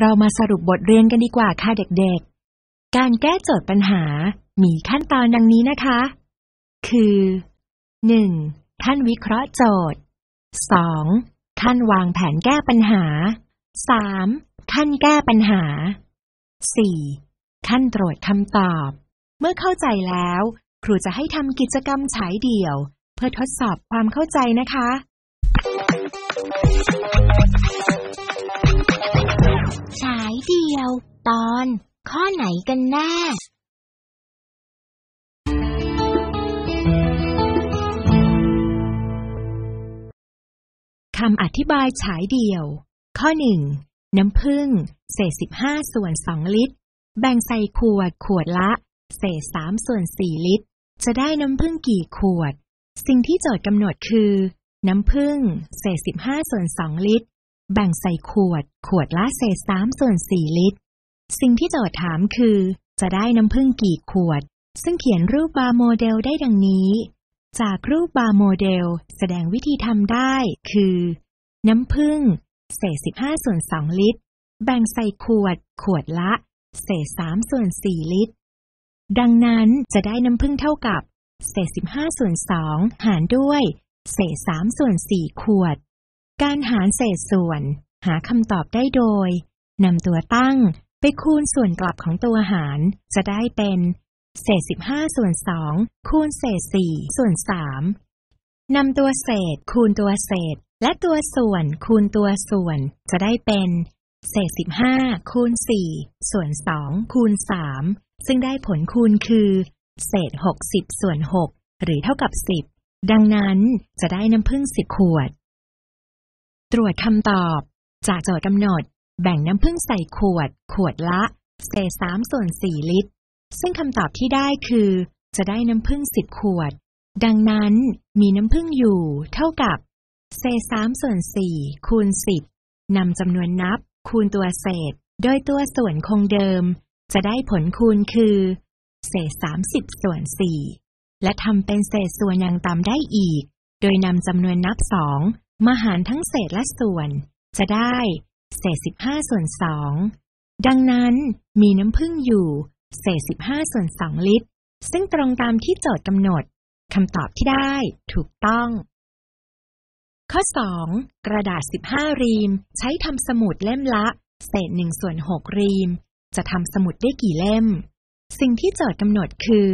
เรามาสรุปบทเรียนกันดีกว่าค่ะเด็กๆ การแก้โจทย์ปัญหา มีขั้นตอนดังนี้นะคะ คือ 1. ขั้นวิเคราะห์โจทย์ 2. ขั้นวางแผนแก้ปัญหา 3. ขั้นแก้ปัญหา 4. ขั้นตรวจคำตอบ เมื่อเข้าใจแล้ว ครูจะให้ทำกิจกรรมฉายเดี่ยว เพื่อทดสอบความเข้าใจนะคะเดียวตอนข้อไหนกันแน่คำอธิบายฉายเดียว ข้อหนึ่งน้ำผึ้งเศษสิบห้าส่วนสองลิตร แบ่งใส่ขวด ขวดละ เศษสามส่วนสี่ลิตร จะได้น้ำผึ้งกี่ขวด สิ่งที่โจทย์กำหนดคือ น้ำผึ้งเศษสิบห้าส่วนสองลิตรแบ่งใส่ขวด ขวดละเศษสามส่วนสี่ลิตร สิ่งที่โจทย์ถามคือ จะได้น้ำผึ้งกี่ขวด ซึ่งเขียนรูปบาร์โมเดลได้ดังนี้ จากรูปบาร์โมเดลแสดงวิธีทำได้คือ น้ำผึ้งเศษสิบห้าส่วนสองลิตร แบ่งใส่ขวด ขวดละ เศษสามส่วนสี่ลิตร ดังนั้นจะได้น้ำผึ้งเท่ากับ เศษสิบห้าส่วนสองหารด้วย เศษสามส่วนสี่ขวดการหารเศษส่วนหาคำตอบได้โดยนำตัวตั้งไปคูณส่วนกลับของตัวหาร จะได้เป็น เศษ 15ส่วน2คูณเศษ4ส่วน3นำตัวเศษคูณตัวเศษ และตัวส่วนคูณตัวส่วนจะได้เป็น เศษ 15คูณ4ส่วน2คูณ3ซึ่งได้ผลคูณคือ เศษ 60ส่วน6หรือเท่ากับ 10 ดังนั้นจะได้น้ำผึ้ง10ขวดตรวจคำตอบจากโจทย์กำหนด แบ่งน้ำผึ้งใส่ขวด ขวดละ เศษสามส่วนสี่ลิตร ซึ่งคำตอบที่ได้คือ จะได้น้ำผึ้งสิบขวด ดังนั้นมีน้ำผึ้งอยู่เท่ากับ เศษสามส่วนสี่คูณสิบนำจำนวนนับ คูณตัวเศษ โดยตัวส่วนคงเดิม จะได้ผลคูณคือ เศษสามสิบส่วนสี่และทำเป็นเศษส่วนอย่างต่ำได้อีก โดยนำจำนวนนับสองมาหารทั้งเศษและส่วนจะได้ เศษสิบห้าส่วนสอง ดังนั้นมีน้ำผึ้งอยู่ เศษสิบห้าส่วนสองลิตร ซึ่งตรงตามที่โจทย์กำหนด คำตอบที่ได้ถูกต้อง ข้อ 2 กระดาษ 15 รีมใช้ทำสมุดเล่มละ เศษหนึ่งส่วนหกรีม จะทำสมุดได้กี่เล่ม สิ่งที่โจทย์กำหนดคือ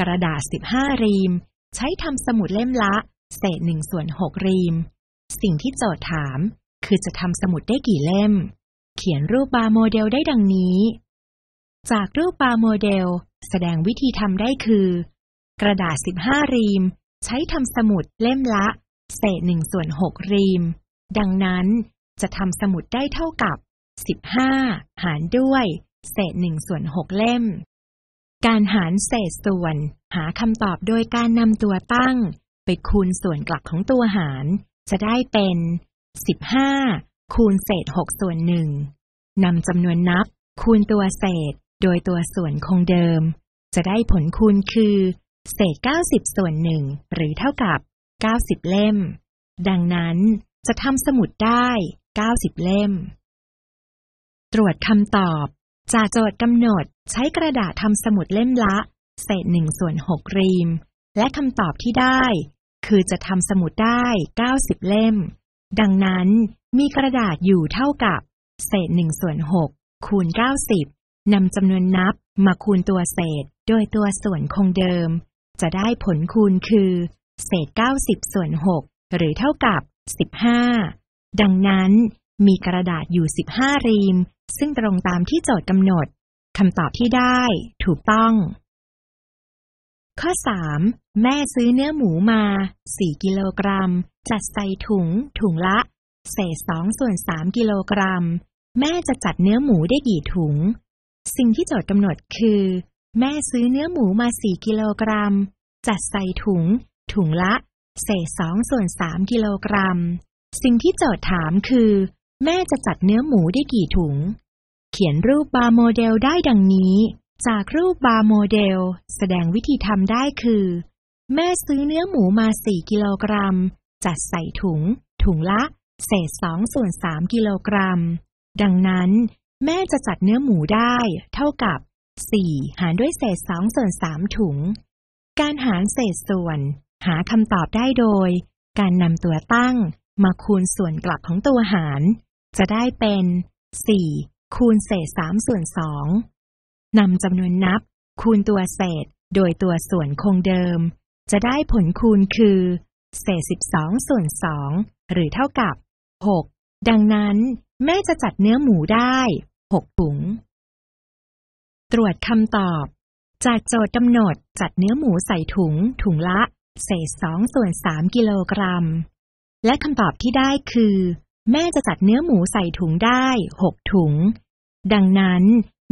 กระดาษ15รีม ใช้ทำสมุดเล่มละ เศษหนึ่งส่วนหกรีมสิ่งที่โจทย์ถามคือจะทำสมุดได้กี่เล่ม เขียนรูปบาร์โมเดลได้ดังนี้ จากรูปบาร์โมเดล แสดงวิธีทำได้คือ กระดาษ15 รีม ใช้ทำสมุดเล่มละ เศษหนึ่งส่วน6รีม ดังนั้นจะทำสมุดได้เท่ากับ 15 หารด้วย เศษหนึ่งส่วน6เล่ม การหารเศษส่วนหาคำตอบโดยการนำตัวตั้ง ไปคูณส่วนกลับของตัวหารจะได้เป็น 15 คูณเศษ6ส่วนหนึ่งนำจำนวนนับคูณตัวเศษโดยตัวส่วนคงเดิม จะได้ผลคูณคือ เศษ 90 ส่วนหนึ่งหรือเท่ากับ 90 เล่ม ดังนั้นจะทำสมุดได้ 90 เล่ม ตรวจคำตอบ จากโจทย์กำหนดใช้กระดาษทำสมุดเล่มละ เศษ1ส่วน6รีม และคำตอบที่ได้คือจะทำสมุดได้ 90 เล่ม ดังนั้นมีกระดาษอยู่เท่ากับ เศษ1ส่วน6คูณ 90นำจำนวนนับมาคูณตัวเศษโดยตัวส่วนคงเดิม จะได้ผลคูณคือ เศษ 90ส่วน6หรือเท่ากับ 15 ดังนั้น มีกระดาษอยู่ 15 รีม ซึ่งตรงตามที่โจทย์กำหนด คำตอบที่ได้ถูกต้องข้อ 3. แม่ซื้อเนื้อหมูมา4กิโลกรัม จัดใส่ถุง ถุงละ เศษ2ส่วน3กิโลกรัม แม่จะจัดเนื้อหมูได้กี่ถุง สิ่งที่โจทย์กำหนดคือ แม่ซื้อเนื้อหมูมา4กิโลกรัม จัดใส่ถุง ถุงละ เศษ2ส่วน3กิโลกรัม สิ่งที่โจทย์ถามคือ แม่จะจัดเนื้อหมูได้กี่ถุง เขียนรูปบาร์โมเดลได้ดังนี้จากรูปบาร์โมเดลแสดงวิธีทำได้คือ แม่ซื้อเนื้อหมูมา 4 กิโลกรัม จัดใส่ถุง ถุงละ เศษ2ส่วน3กิโลกรัม ดังนั้น แม่จะจัดเนื้อหมูได้เท่ากับ 4 หารด้วยเศษ2ส่วน3ถุง การหารเศษส่วนหาคำตอบได้โดย การนำตัวตั้งมาคูณส่วนกลับของตัวหาร จะได้เป็น 4 คูณเศษ3ส่วน2นำจำนวนนับคูณตัวเศษโดยตัวส่วนคงเดิม จะได้ผลคูณคือ เศษ12ส่วน2หรือเท่ากับ 6 ดังนั้น แม่จะจัดเนื้อหมูได้ 6 ถุง ตรวจคำตอบ จากโจทย์กำหนดจัดเนื้อหมูใส่ถุงถุงละ เศษ2ส่วน3กิโลกรัม และคำตอบที่ได้คือ แม่จะจัดเนื้อหมูใส่ถุงได้ 6 ถุง ดังนั้น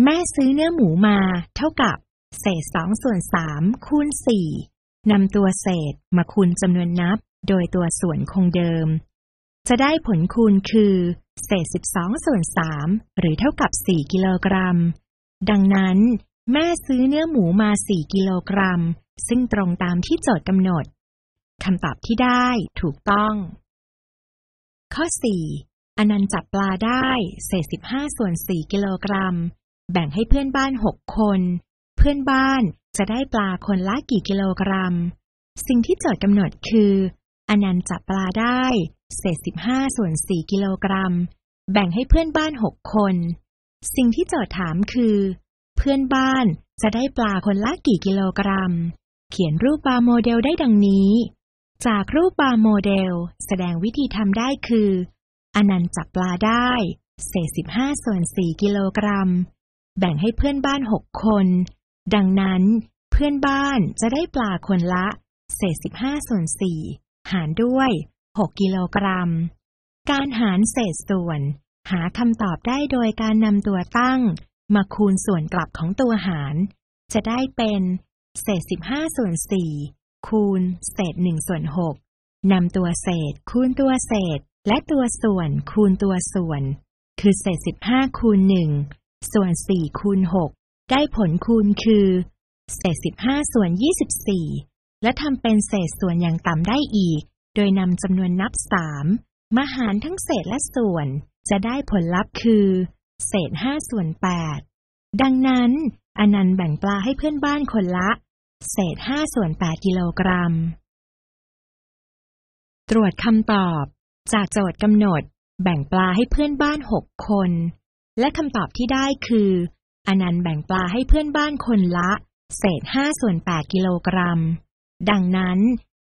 แม่ซื้อเนื้อหมูมาเท่ากับ เศษสองส่วนสามคูณสี่นำตัวเศษมาคูณจำนวนนับโดยตัวส่วนคงเดิม จะได้ผลคูณคือ เศษสิบสองส่วนสามหรือเท่ากับสี่กิโลกรัม ดังนั้น แม่ซื้อเนื้อหมูมาสี่กิโลกรัม ซึ่งตรงตามที่โจทย์กำหนดคำตอบที่ได้ถูกต้อง ข้อ 4อนันต์จับปลาได้ เศษ15ส่วน4กิโลกรัมแบ่งให้เพื่อนบ้านหกคน เพื่อนบ้านจะได้ปลาคนละกี่กิโลกรัม สิ่งที่โจทย์กำหนดคือ อนันต์จับปลาได้ เศษสิบห้าส่วนสี่กิโลกรัม แบ่งให้เพื่อนบ้านหกคน สิ่งที่โจทย์ถามคือ เพื่อนบ้านจะได้ปลาคนละกี่กิโลกรัม เขียนรูปบาร์โมเดลได้ดังนี้ จากรูปบาร์โมเดล แสดงวิธีทำได้คือ อนันต์จับปลาได้ เศษสิบห้าส่วนสี่กิโลกรัมแบ่งให้เพื่อนบ้านหกคน ดังนั้น เพื่อนบ้านจะได้ปลาคนละ เศษสิบห้าส่วนสี่หารด้วยหกกิโลกรัม การหารเศษส่วน หาคำตอบได้โดยการนำตัวตั้ง มาคูณส่วนกลับของตัวหาร จะได้เป็น เศษสิบห้าส่วนสี่คูณเศษหนึ่งส่วนหกนำตัวเศษ คูณตัวเศษและตัวส่วนคูณตัวส่วน คือเศษสิบห้าคูณหนึ่งส่วน4คูณ6ได้ผลคูณคือเศษ15ส่วน24 และทำเป็นเศษส่วนอย่างต่ำได้อีก โดยนำจำนวนนับ 3มาหารทั้งเศษและส่วนจะได้ผลลัพธ์คือ เศษ5ส่วน 8 ดังนั้น อนันต์แบ่งปลาให้เพื่อนบ้านคนละ เศษ5ส่วน8กิโลกรัม ตรวจคำตอบจากโจทย์กำหนดแบ่งปลาให้เพื่อนบ้าน6คนและคำตอบที่ได้คือ อนันต์แบ่งปลาให้เพื่อนบ้านคนละ เศษห้าส่วนแปดกิโลกรัม ดังนั้น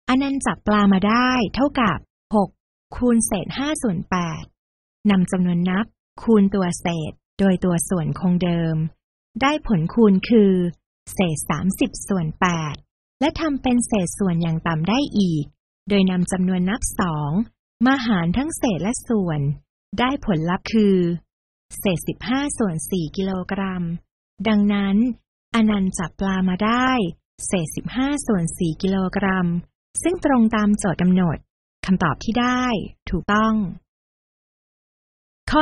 อนันต์จับปลามาได้เท่ากับหกคูณเศษห้าส่วนแปดนำจำนวนนับคูณตัวเศษโดยตัวส่วนคงเดิม ได้ผลคูณคือ เศษสามสิบส่วนแปดและทำเป็นเศษส่วนอย่างต่ำได้อีก โดยนำจำนวนนับสองมาหารทั้งเศษและส่วน ได้ผลลัพธ์คือเศษ15ส่วน4กิโลกรัม ดังนั้น อนันต์จับปลามาได้เศษ15ส่วน4กิโลกรัม ซึ่งตรงตามโจทย์กำหนดคำตอบที่ได้ถูกต้อง ข้อ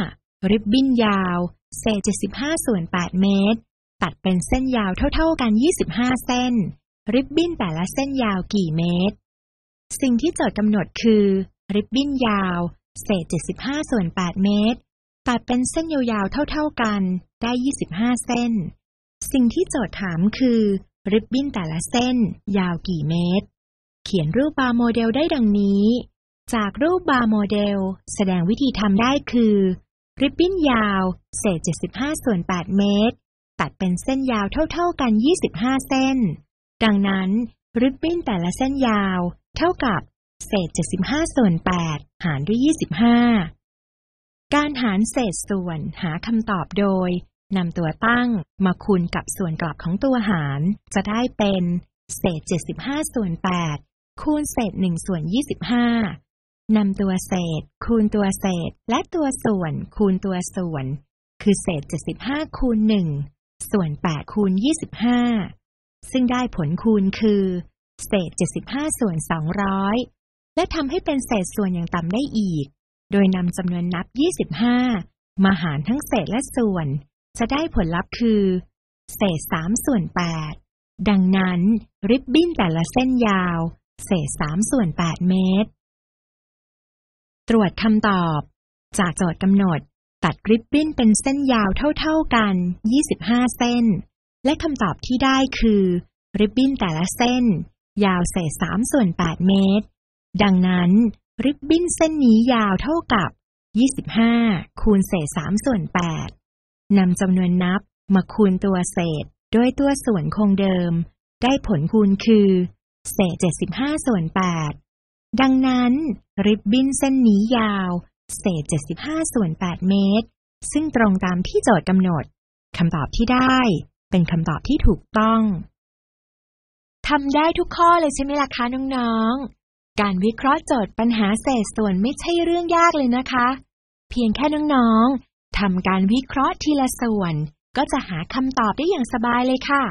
5ริบบิ้นยาวเศษ75ส่วน8เมตร ตัดเป็นเส้นยาวเท่าๆกัน25เส้น ริบบิ้นแต่ละเส้นยาวกี่เมตร สิ่งที่โจทย์กำหนดคือ ริบบิ้นยาวเศษ75ส่วน8เมตรตัดเป็นเส้นยาวๆเท่าๆ กันได้ 25 เส้น สิ่งที่โจทย์ถามคือ ริบบิ้นแต่ละเส้นยาวกี่เมตร เขียนรูปบาร์โมเดลได้ดังนี้ จากรูปบาร์โมเดลแสดงวิธีทำได้คือ ริบบิ้นยาว เศษ 75ส่วน8 เมตร ตัดเป็นเส้นยาวเท่าๆ กัน 25 เส้น ดังนั้น ริบบิ้นแต่ละเส้นยาวเท่ากับ เศษ 75 ส่วน 8 หารด้วย 25การหารเศษส่วนหาคำตอบโดยนำตัวตั้งมาคูณกับส่วนกลับของตัวหาร จะได้เป็น เศษ75ส่วน8คูณเศษ1ส่วน25นำตัวเศษ คูณตัวเศษและตัวส่วนคูณตัวส่วน คือเศษ75คูณ1ส่วน8คูณ25ซึ่งได้ผลคูณคือ เศษ75ส่วน200และทำให้เป็นเศษส่วนอย่างต่ำได้อีกโดยนำจำนวนนับ 25 มาหารทั้งเศษและส่วน จะได้ผลลัพธ์คือ เศษ3ส่วน 8 ดังนั้น ริบบิ้นแต่ละเส้นยาว เศษ3ส่วน 8 เมตร ตรวจคำตอบ จากโจทย์กำหนดตัดริบบิ้นเป็นเส้นยาวเท่า ๆกัน 25 เส้น และคำตอบที่ได้คือ ริบบิ้นแต่ละเส้น ยาวเศษ3ส่วน 8 เมตร ดังนั้นริบบิ้นเส้นนี้ยาวเท่ากับ 25คูณเศษ3ส่วน 8นำจำนวนนับมาคูณตัวเศษด้วยตัวส่วนคงเดิม ได้ผลคูณคือ เศษ75ส่วน8ดังนั้น ริบบิ้นเส้นนี้ยาว เศษ75ส่วน8เมตร ซึ่งตรงตามที่โจทย์กำหนด คำตอบที่ได้เป็นคำตอบที่ถูกต้อง ทำได้ทุกข้อเลยใช่ไหมล่ะคะ น้อง ๆการวิเคราะห์โจทย์ปัญหาเศษส่วนไม่ใช่เรื่องยากเลยนะคะ เพียงแค่น้องๆทำการวิเคราะห์ทีละส่วน ก็จะหาคำตอบได้อย่างสบายเลยค่ะ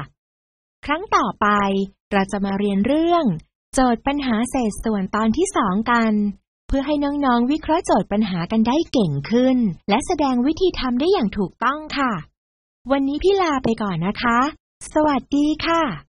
ครั้งต่อไปเราจะมาเรียนเรื่อง โจทย์ปัญหาเศษส่วนตอนที่สองกัน เพื่อให้น้องๆ วิเคราะห์โจทย์ปัญหากันได้เก่งขึ้น และแสดงวิธีทำได้อย่างถูกต้องค่ะ วันนี้พี่ลาไปก่อนนะคะ สวัสดีค่ะ